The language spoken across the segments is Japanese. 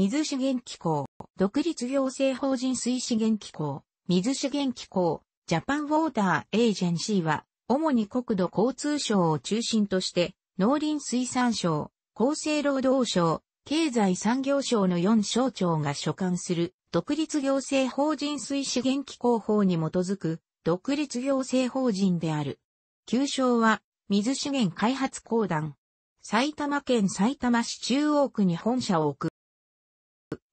水資源機構、独立行政法人水資源機構、水資源機構、ジャパンウォーターエージェンシーは、主に国土交通省を中心として、農林水産省、厚生労働省、経済産業省の4省庁が所管する、独立行政法人水資源機構法に基づく、独立行政法人である。旧称は、水資源開発公団。埼玉県埼玉市中央区に本社を置く。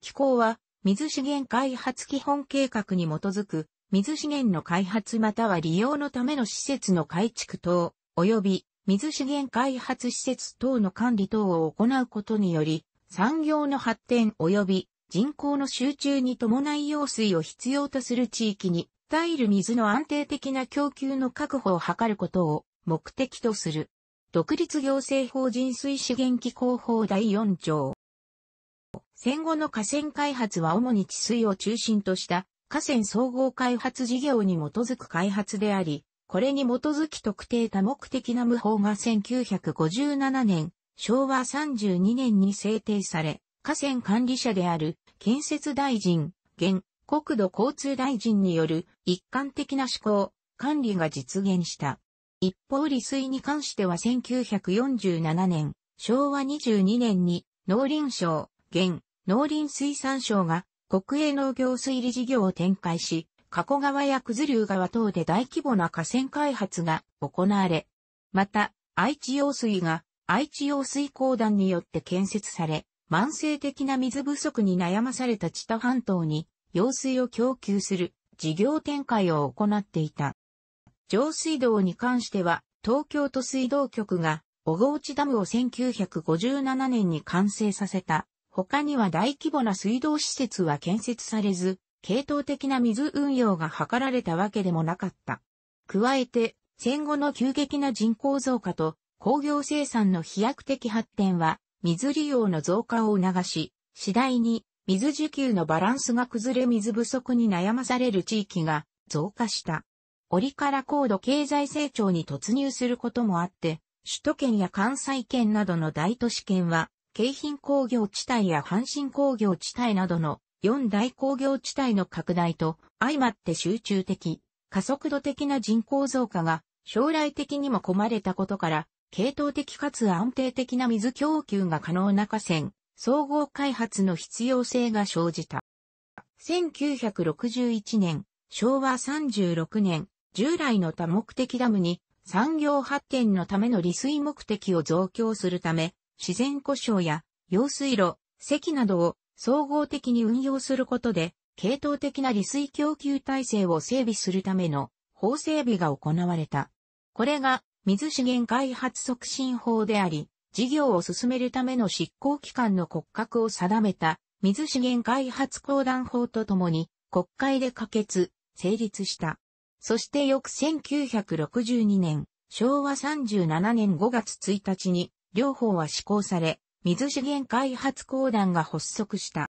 機構は、水資源開発基本計画に基づく、水資源の開発または利用のための施設の改築等、及び水資源開発施設等の管理等を行うことにより、産業の発展及び人口の集中に伴い用水を必要とする地域に、耐える水の安定的な供給の確保を図ることを目的とする。独立行政法人水資源機構法第4条。戦後の河川開発は主に治水を中心とした河川総合開発事業に基づく開発であり、これに基づき特定多目的な無法が1957年、昭和32年に制定され、河川管理者である建設大臣、現国土交通大臣による一貫的な施行、管理が実現した。一方利水に関しては1947年、昭和22年に農林省、現農林水産省が国営農業水利事業を展開し、加古川や九頭竜川等で大規模な河川開発が行われ、また、愛知用水が愛知用水公団によって建設され、慢性的な水不足に悩まされた千田半島に用水を供給する事業展開を行っていた。上水道に関しては、東京都水道局が小河内ダムを1957年に完成させた他には大規模な水道施設は建設されず、系統的な水運用が図られたわけでもなかった。加えて、戦後の急激な人口増加と工業生産の飛躍的発展は、水利用の増加を促し、次第に水需給のバランスが崩れ水不足に悩まされる地域が増加した。折から高度経済成長に突入することもあって、首都圏や関西圏などの大都市圏は京浜工業地帯や阪神工業地帯などの四大工業地帯の拡大と相まって集中的、加速度的な人口増加が将来的にも込まれたことから、系統的かつ安定的な水供給が可能な河川、総合開発の必要性が生じた。1961年、昭和36年、従来の多目的ダムに産業発展のための利水目的を増強するため、自然故障や用水路、堰などを総合的に運用することで、系統的な利水供給体制を整備するための法整備が行われた。これが水資源開発促進法であり、事業を進めるための執行機関の骨格を定めた水資源開発公団法とともに国会で可決、成立した。そして翌1962年、昭和37年5月1日に両方は施行され、水資源開発公団が発足した。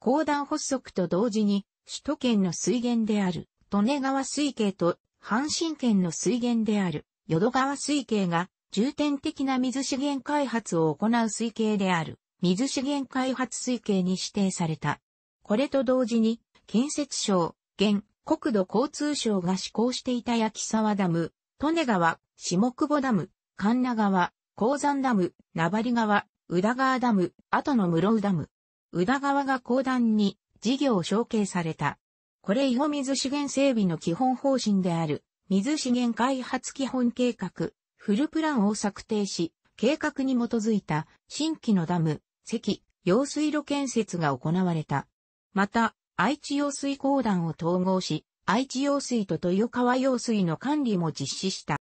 公団発足と同時に、首都圏の水源である、利根川水系と、阪神県の水源である、淀川水系が、重点的な水資源開発を行う水系である、水資源開発水系に指定された。これと同時に、建設省、現、国土交通省が施行していた焼沢ダム、利根川、下久保ダム、神奈川、鉱山ダム、名張川、宇田川ダム、後の室宇ダム。宇田川が鉱団に事業を承継された。これ以後水資源整備の基本方針である、水資源開発基本計画、フルプランを策定し、計画に基づいた新規のダム、石、用水路建設が行われた。また、愛知用水公団を統合し、愛知用水と豊川用水の管理も実施した。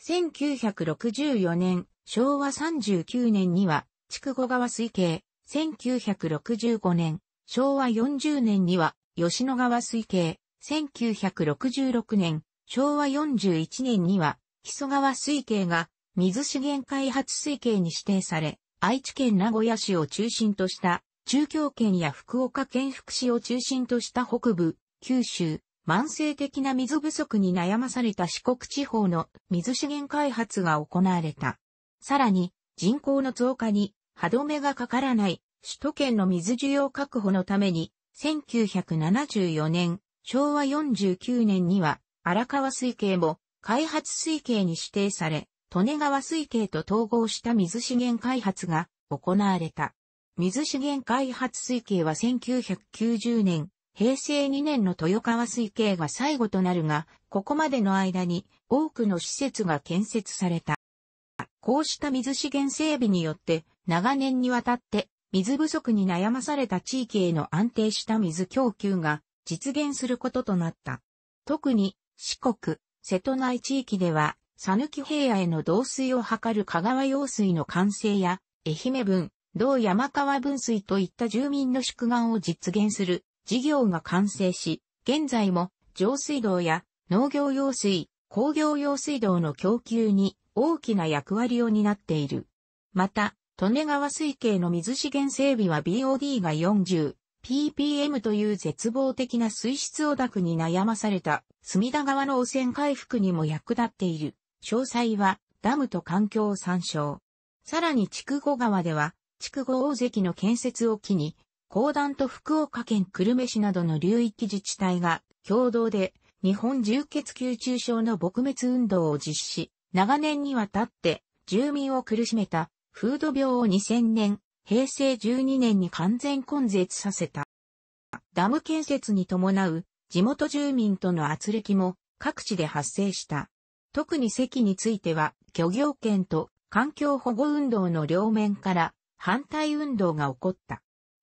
1964年、昭和39年には、筑後川水系、1965年、昭和40年には、吉野川水系、1966年、昭和41年には、木曽川水系が、水資源開発水系に指定され、愛知県名古屋市を中心とした、中京圏や福岡県福祉を中心とした北部、九州、慢性的な水不足に悩まされた四国地方の水資源開発が行われた。さらに、人口の増加に歯止めがかからない首都圏の水需要確保のために、1974年、昭和49年には荒川水系も開発水系に指定され、利根川水系と統合した水資源開発が行われた。水資源開発水系は1990年、平成2年の豊川水系が最後となるが、ここまでの間に多くの施設が建設された。こうした水資源整備によって、長年にわたって水不足に悩まされた地域への安定した水供給が実現することとなった。特に四国、瀬戸内地域では、さぬき平野への導水を図る香川用水の完成や、愛媛分、同山川分水といった住民の宿願を実現する事業が完成し、現在も上水道や農業用水、工業用水道の供給に大きな役割を担っている。また、利根川水系の水資源整備は BOD が40、ppm という絶望的な水質汚濁に悩まされた隅田川の汚染回復にも役立っている。詳細はダムと環境を参照。さらに筑後川では、筑後大関の建設を機に、高段と福岡県久留米市などの流域自治体が共同で日本重血吸中症の撲滅運動を実施、長年にわたって住民を苦しめた風土病を2000年、平成12年に完全根絶させた。ダム建設に伴う地元住民との圧力も各地で発生した。特に席については漁業権と環境保護運動の両面から反対運動が起こった。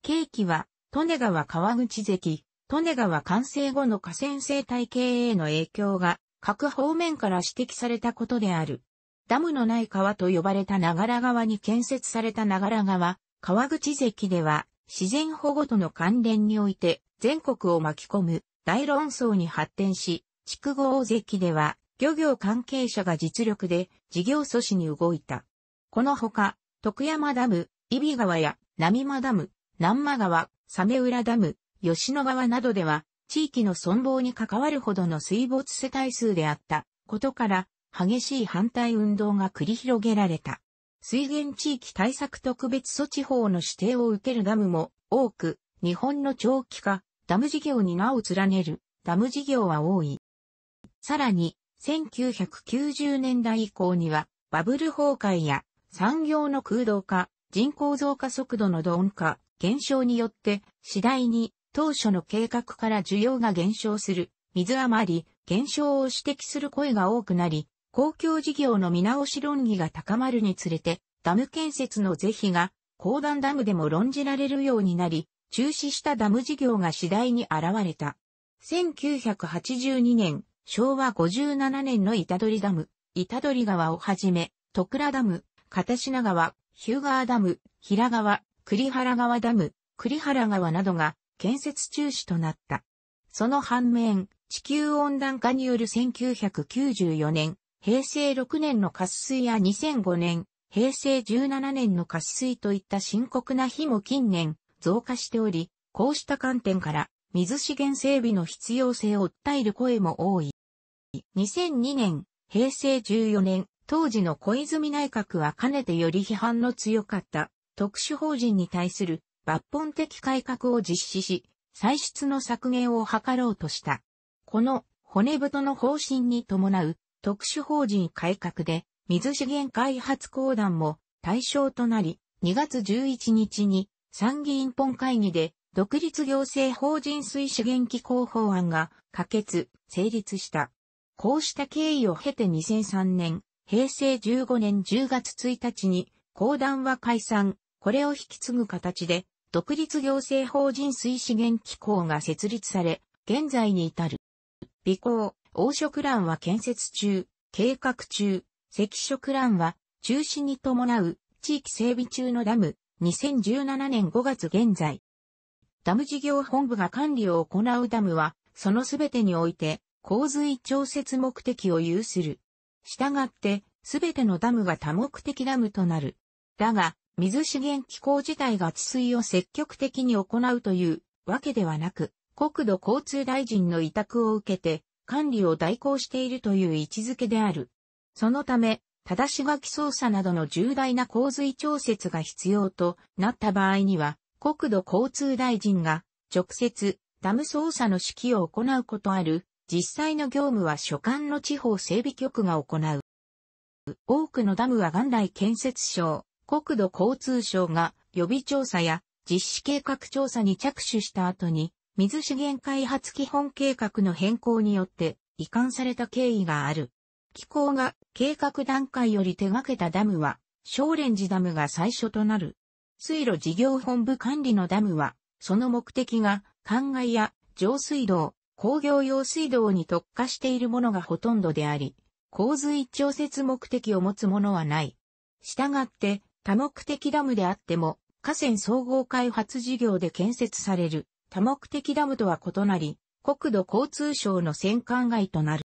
景気は、利根川川口関、利根川完成後の河川生態系への影響が、各方面から指摘されたことである。ダムのない川と呼ばれた長良川に建設された長良川、川口関では、自然保護との関連において、全国を巻き込む大論争に発展し、筑後大関では、漁業関係者が実力で事業阻止に動いた。このほか、徳山ダム、揖斐川や波間ダム、南間川、サメ浦ダム、吉野川などでは、地域の存亡に関わるほどの水没世帯数であったことから、激しい反対運動が繰り広げられた。水源地域対策特別措置法の指定を受けるダムも多く、日本の長期化、ダム事業に名を連ねるダム事業は多い。さらに、1990年代以降には、バブル崩壊や産業の空洞化、人口増加速度の鈍化、減少によって次第に当初の計画から需要が減少する、水余り、減少を指摘する声が多くなり、公共事業の見直し論議が高まるにつれて、ダム建設の是非が、高段ダムでも論じられるようになり、中止したダム事業が次第に現れた。1982年、昭和57年の板取ダム、板取川をはじめ、徳良ダム、片品川、ヒューガーダム、平川、栗原川ダム、栗原川などが建設中止となった。その反面、地球温暖化による1994年、平成6年の渇水や2005年、平成17年の渇水といった深刻な日も近年増加しており、こうした観点から水資源整備の必要性を訴える声も多い。2002年、平成14年、当時の小泉内閣はかねてより批判の強かった特殊法人に対する抜本的改革を実施し、歳出の削減を図ろうとした。この骨太の方針に伴う特殊法人改革で水資源開発公団も対象となり、2月11日に参議院本会議で独立行政法人水資源機構法案が可決、成立した。こうした経緯を経て2003年、平成15年10月1日に公団は解散、これを引き継ぐ形で、独立行政法人水資源機構が設立され、現在に至る。備行、黄色欄は建設中、計画中、赤色欄は中止に伴う地域整備中のダム、2017年5月現在。ダム事業本部が管理を行うダムは、そのすべてにおいて、洪水調節目的を有する。したがって、すべてのダムが多目的ダムとなる。だが、水資源機構自体が治水を積極的に行うというわけではなく、国土交通大臣の委託を受けて管理を代行しているという位置づけである。そのため、正し書き操作などの重大な洪水調節が必要となった場合には、国土交通大臣が直接ダム操作の指揮を行うことある、実際の業務は所管の地方整備局が行う。多くのダムは元来建設省、国土交通省が予備調査や実施計画調査に着手した後に、水資源開発基本計画の変更によって移管された経緯がある。機構が計画段階より手掛けたダムは、小蓮寺ダムが最初となる。水路事業本部管理のダムは、その目的が、灌漑や上水道、工業用水道に特化しているものがほとんどであり、洪水調節目的を持つものはない。したがって、多目的ダムであっても、河川総合開発事業で建設される多目的ダムとは異なり、国土交通省の戦艦外となる。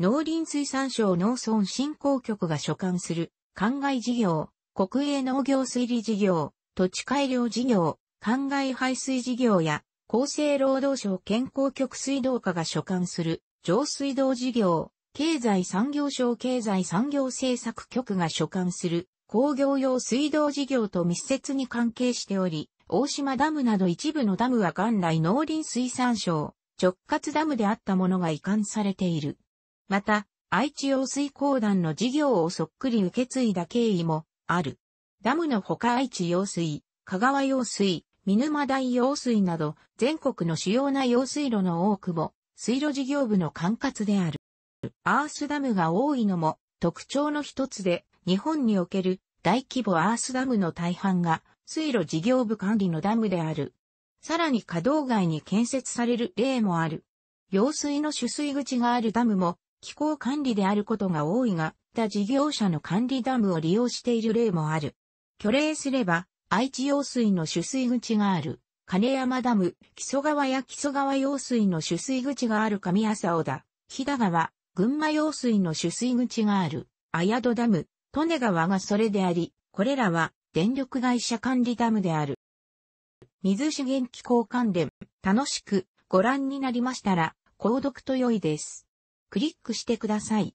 農林水産省農村振興局が所管する、灌漑事業、国営農業水利事業、土地改良事業、灌漑排水事業や、厚生労働省健康局水道課が所管する、上水道事業、経済産業省経済産業政策局が所管する、工業用水道事業と密接に関係しており、大島ダムなど一部のダムは元来農林水産省、直轄ダムであったものが移管されている。また、愛知用水公団の事業をそっくり受け継いだ経緯もある。ダムのほか愛知用水、香川用水、見沼大用水など、全国の主要な用水路の多くも、水路事業部の管轄である。アースダムが多いのも特徴の一つで、日本における大規模アースダムの大半が水路事業部管理のダムである。さらに稼働外に建設される例もある。用水の取水口があるダムも気候管理であることが多いが、他事業者の管理ダムを利用している例もある。挙例すれば、愛知用水の取水口がある、金山ダム、木曽川や木曽川用水の取水口がある上浅尾田、日田川、群馬用水の取水口がある、綾戸ダム、利根川がそれであり、これらは電力会社管理ダムである。水資源機構関連、楽しくご覧になりましたら、購読と良いです。クリックしてください。